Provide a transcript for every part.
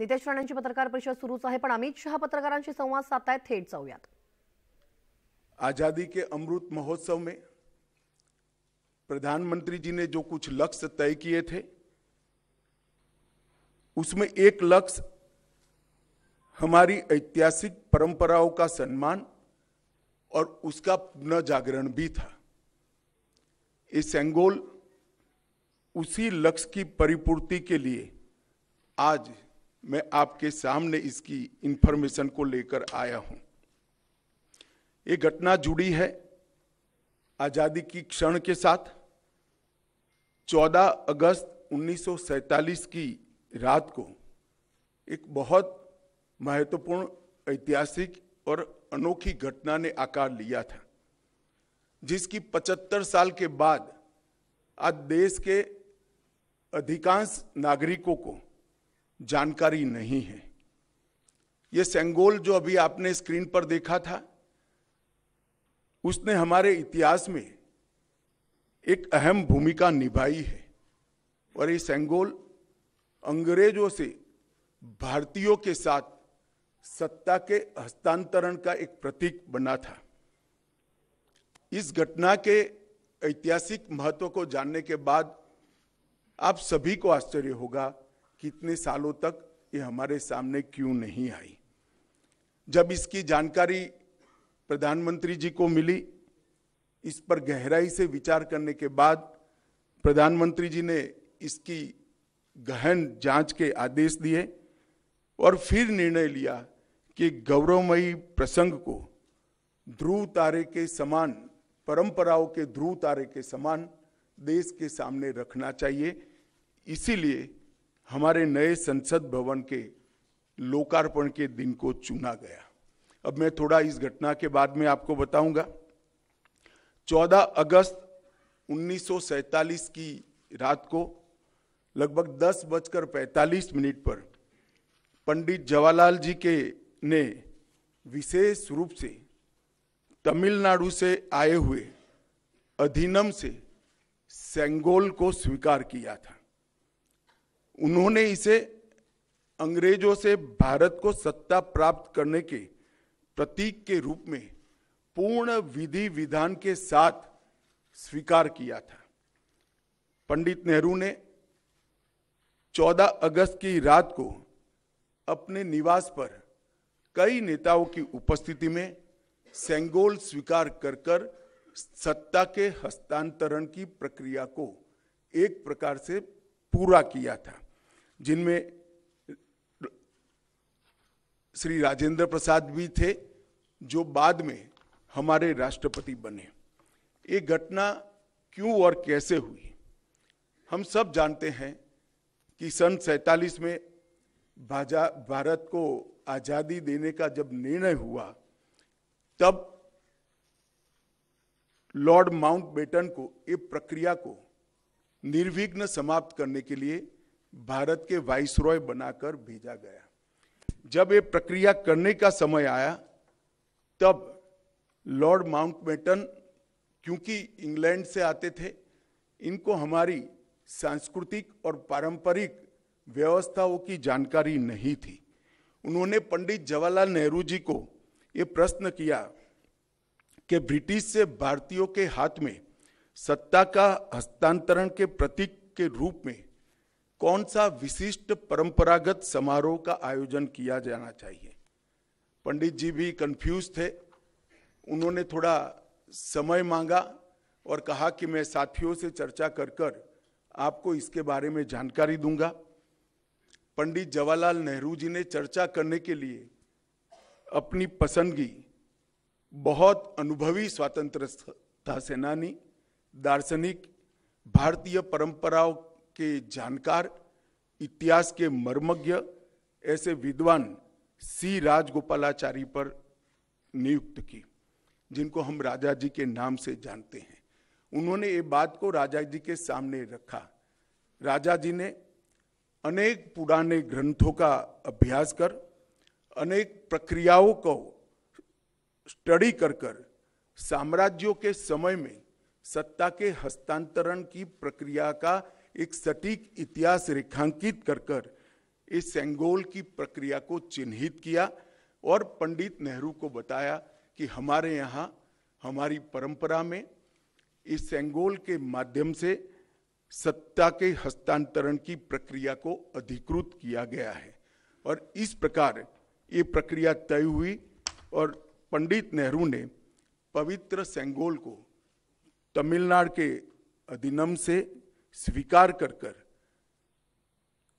नितेश राणेंची पत्रकार परिषद सुरूच है अमित शाह पत्रकार संवाद है थे जाऊयात आजादी के अमृत महोत्सव में प्रधानमंत्री जी ने जो कुछ लक्ष्य तय किए थे उसमें एक लक्ष्य हमारी ऐतिहासिक परंपराओं का सम्मान और उसका पुनः जागरण भी था ये सेंगोल उसी लक्ष्य की परिपूर्ति के लिए आज मैं आपके सामने इसकी इंफॉर्मेशन को लेकर आया हूं ये घटना जुड़ी है आज़ादी की क्षण के साथ 14 अगस्त 1947 की रात को एक बहुत महत्वपूर्ण ऐतिहासिक और अनोखी घटना ने आकार लिया था जिसकी 75 साल के बाद आज देश के अधिकांश नागरिकों को जानकारी नहीं है ये सेंगोल जो अभी आपने स्क्रीन पर देखा था उसने हमारे इतिहास में एक अहम भूमिका निभाई है और ये सेंगोल अंग्रेजों से भारतीयों के साथ सत्ता के हस्तांतरण का एक प्रतीक बना था इस घटना के ऐतिहासिक महत्व को जानने के बाद आप सभी को आश्चर्य होगा कितने सालों तक ये हमारे सामने क्यों नहीं आई जब इसकी जानकारी प्रधानमंत्री जी को मिली इस पर गहराई से विचार करने के बाद प्रधानमंत्री जी ने इसकी गहन जांच के आदेश दिए और फिर निर्णय लिया कि गौरवमयी प्रसंग को ध्रुव तारे के समान परंपराओं के ध्रुव तारे के समान देश के सामने रखना चाहिए इसीलिए हमारे नए संसद भवन के लोकार्पण के दिन को चुना गया अब मैं थोड़ा इस घटना के बाद में आपको बताऊंगा 14 अगस्त उन्नीस की रात को लगभग दस बजकर पैंतालीस मिनट पर पंडित जवाहरलाल जी के ने विशेष रूप से तमिलनाडु से आए हुए अधिनम से सेंगोल को स्वीकार किया था उन्होंने इसे अंग्रेजों से भारत को सत्ता प्राप्त करने के प्रतीक के रूप में पूर्ण विधि विधान के साथ स्वीकार किया था पंडित नेहरू ने 14 अगस्त की रात को अपने निवास पर कई नेताओं की उपस्थिति में सेंगोल स्वीकार कर कर सत्ता के हस्तांतरण की प्रक्रिया को एक प्रकार से पूरा किया था जिनमें श्री राजेंद्र प्रसाद भी थे जो बाद में हमारे राष्ट्रपति बने ये घटना क्यों और कैसे हुई हम सब जानते हैं कि सन सैतालीस में भाजा भारत को आज़ादी देने का जब निर्णय हुआ तब लॉर्ड माउंटबेटन को ये प्रक्रिया को निर्विघ्न समाप्त करने के लिए भारत के वाइस रॉय बनाकर भेजा गया जब ये प्रक्रिया करने का समय आया तब लॉर्ड माउंटबेटन क्योंकि इंग्लैंड से आते थे इनको हमारी सांस्कृतिक और पारंपरिक व्यवस्थाओं की जानकारी नहीं थी उन्होंने पंडित जवाहरलाल नेहरू जी को ये प्रश्न किया कि ब्रिटिश से भारतीयों के हाथ में सत्ता का हस्तांतरण के प्रतीक के रूप में कौन सा विशिष्ट परंपरागत समारोह का आयोजन किया जाना चाहिए पंडित जी भी कंफ्यूज थे उन्होंने थोड़ा समय मांगा और कहा कि मैं साथियों से चर्चा कर कर आपको इसके बारे में जानकारी दूंगा पंडित जवाहरलाल नेहरू जी ने चर्चा करने के लिए अपनी पसंदगी बहुत अनुभवी स्वतंत्रता सेनानी दार्शनिक भारतीय परंपराओं के जानकार इतिहास के मर्मज्ञ ऐसे विद्वान सी राजगोपालाचारी पर नियुक्त की जिनको हम राजा जी के नाम से जानते हैं उन्होंने ये बात को राजा जी के सामने रखा राजा जी ने अनेक पुराने ग्रंथों का अभ्यास कर अनेक प्रक्रियाओं को स्टडी कर कर साम्राज्यों के समय में सत्ता के हस्तांतरण की प्रक्रिया का एक सटीक इतिहास रेखांकित कर कर इस सेंगोल की प्रक्रिया को चिन्हित किया और पंडित नेहरू को बताया कि हमारे यहाँ हमारी परंपरा में इस सेंगोल के माध्यम से सत्ता के हस्तांतरण की प्रक्रिया को अधिकृत किया गया है और इस प्रकार ये प्रक्रिया तय हुई और पंडित नेहरू ने पवित्र सेंगोल को तमिलनाडु के अधिनम से स्वीकार कर कर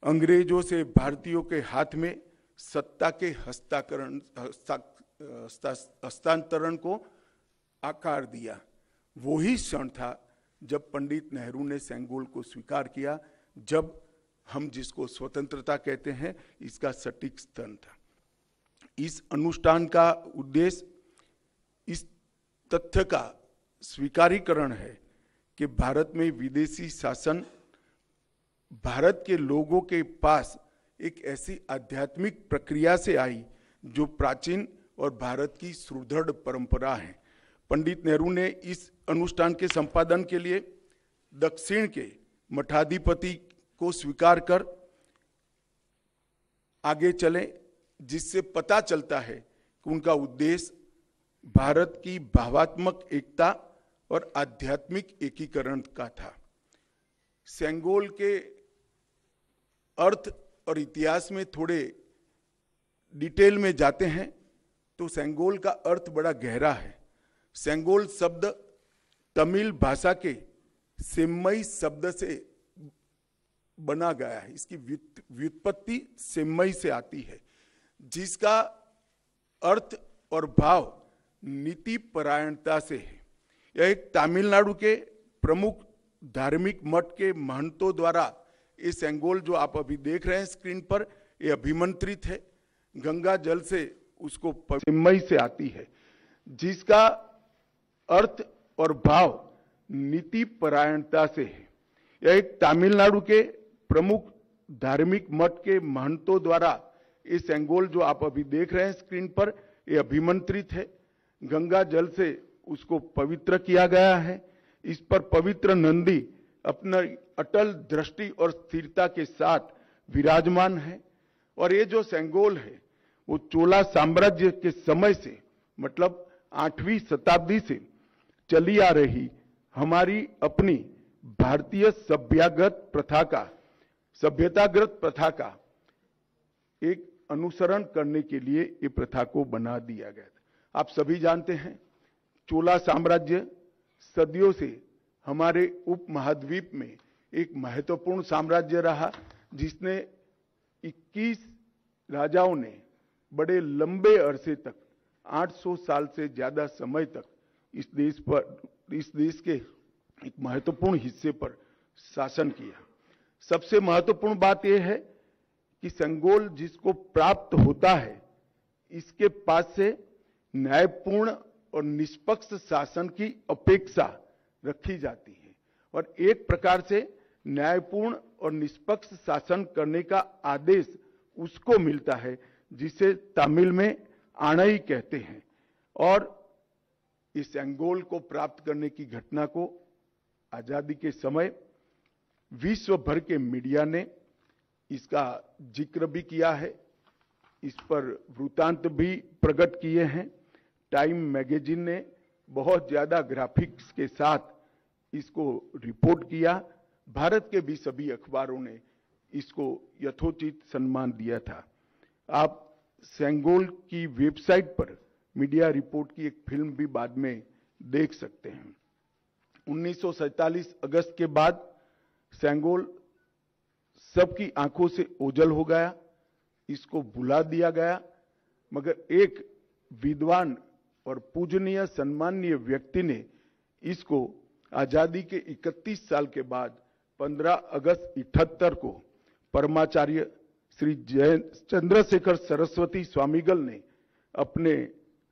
अंग्रेजों से भारतीयों के हाथ में सत्ता के हस्ताकरण हस्तांतरण को आकार दिया वो ही क्षण था जब पंडित नेहरू ने सेंगोल को स्वीकार किया जब हम जिसको स्वतंत्रता कहते हैं इसका सटीक स्तन था इस अनुष्ठान का उद्देश्य इस तथ्य का स्वीकारीकरण है कि भारत में विदेशी शासन भारत के लोगों के पास एक ऐसी आध्यात्मिक प्रक्रिया से आई जो प्राचीन और भारत की सुदृढ़ परंपरा है पंडित नेहरू ने इस अनुष्ठान के संपादन के लिए दक्षिण के मठाधिपति को स्वीकार कर आगे चले जिससे पता चलता है कि उनका उद्देश्य भारत की भावात्मक एकता और आध्यात्मिक एकीकरण का था सेंगोल के अर्थ और इतिहास में थोड़े डिटेल में जाते हैं तो सेंगोल का अर्थ बड़ा गहरा है सेंगोल शब्द तमिल भाषा के सेमई शब्द से बना गया है इसकी व्युत्पत्ति सेमई से आती है जिसका अर्थ और भाव नीति परायणता से है यह एक तमिलनाडु के प्रमुख धार्मिक मठ के महंतों द्वारा ये सेंगोल जो आप अभी देख रहे हैं स्क्रीन पर ये अभिमंत्रित है गंगा जल से उसको चिन्मय से आती है जिसका अर्थ और भाव नीति परायणता से है यह एक तमिलनाडु के प्रमुख धार्मिक मठ के महंतों द्वारा ये सेंगोल जो आप अभी देख रहे हैं स्क्रीन पर ये अभिमंत्रित है गंगा जल से उसको पवित्र किया गया है इस पर पवित्र नंदी अपना अटल दृष्टि और स्थिरता के साथ विराजमान है और ये जो सेंगोल है वो चोला साम्राज्य के समय से मतलब आठवीं शताब्दी से चली आ रही हमारी अपनी भारतीय सभ्यागत प्रथा का सभ्यताग्रत प्रथा का एक अनुसरण करने के लिए ये प्रथा को बना दिया गया था आप सभी जानते हैं चोला साम्राज्य सदियों से हमारे उप महाद्वीप में एक महत्वपूर्ण साम्राज्य रहा जिसने 21 राजाओं ने बड़े लंबे अरसे तक 800 साल से ज़्यादा समय तक इस देश पर इस देश के एक महत्वपूर्ण हिस्से पर शासन किया सबसे महत्वपूर्ण बात यह है कि संगोल जिसको प्राप्त होता है इसके पास से न्यायपूर्ण और निष्पक्ष शासन की अपेक्षा रखी जाती है और एक प्रकार से न्यायपूर्ण और निष्पक्ष शासन करने का आदेश उसको मिलता है जिसे तमिल में आणई कहते हैं और इस अंगोल को प्राप्त करने की घटना को आजादी के समय विश्व भर के मीडिया ने इसका जिक्र भी किया है इस पर वृतांत भी प्रकट किए हैं टाइम मैगजीन ने बहुत ज़्यादा ग्राफिक्स के साथ इसको रिपोर्ट किया भारत के भी सभी अखबारों ने इसको यथोचित सम्मान दिया था आप सेंगोल की वेबसाइट पर मीडिया रिपोर्ट की एक फिल्म भी बाद में देख सकते हैं 1947 अगस्त के बाद सेंगोल सबकी आंखों से ओझल हो गया इसको भुला दिया गया मगर एक विद्वान और पूजनीय सम्माननीय व्यक्ति ने इसको आजादी के 31 साल के बाद 15 अगस्त इकहत्तर को परमाचार्य श्री जय चंद्रशेखर सरस्वती स्वामीगल ने अपने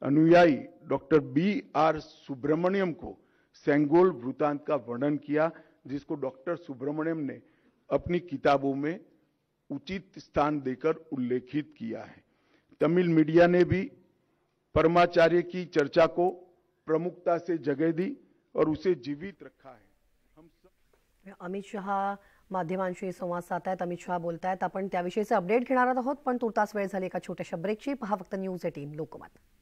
अनुयायी डॉक्टर बी आर सुब्रमण्यम को सेंगोल वृतांत का वर्णन किया जिसको डॉक्टर सुब्रमण्यम ने अपनी किताबों में उचित स्थान देकर उल्लेखित किया है तमिल मीडिया ने भी परमाचार्य की चर्चा को प्रमुखता से जगह दी और उसे जीवित रखा है हम सब अमित शाह माध्यमांशी संवाद है अमित शाह अपन आपण से अपडेट घेणार आहोत पण तुर्तास वेळ झाली एका छोट्याशा ब्रेकची पहा फक्त न्यूज एटीन लोकमत